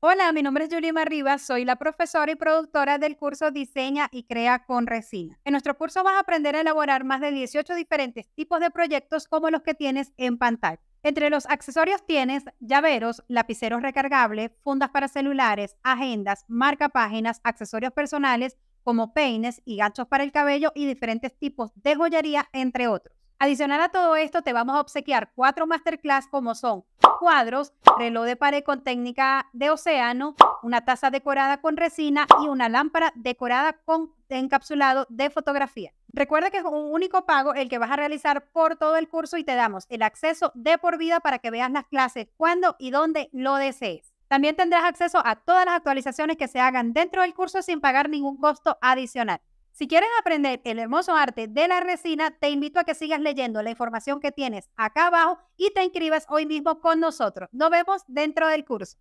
Hola, mi nombre es Yulima Rivas, soy la profesora y productora del curso Diseña y Crea con Resina. En nuestro curso vas a aprender a elaborar más de 18 diferentes tipos de proyectos como los que tienes en pantalla. Entre los accesorios tienes llaveros, lapiceros recargables, fundas para celulares, agendas, marca páginas, accesorios personales como peines y ganchos para el cabello y diferentes tipos de joyería, entre otros. Adicional a todo esto, te vamos a obsequiar cuatro masterclass como son cuadros, reloj de pared con técnica de océano, una taza decorada con resina y una lámpara decorada con encapsulado de fotografía. Recuerda que es un único pago el que vas a realizar por todo el curso y te damos el acceso de por vida para que veas las clases cuando y donde lo desees. También tendrás acceso a todas las actualizaciones que se hagan dentro del curso sin pagar ningún costo adicional. Si quieres aprender el hermoso arte de la resina, te invito a que sigas leyendo la información que tienes acá abajo y te inscribas hoy mismo con nosotros. Nos vemos dentro del curso.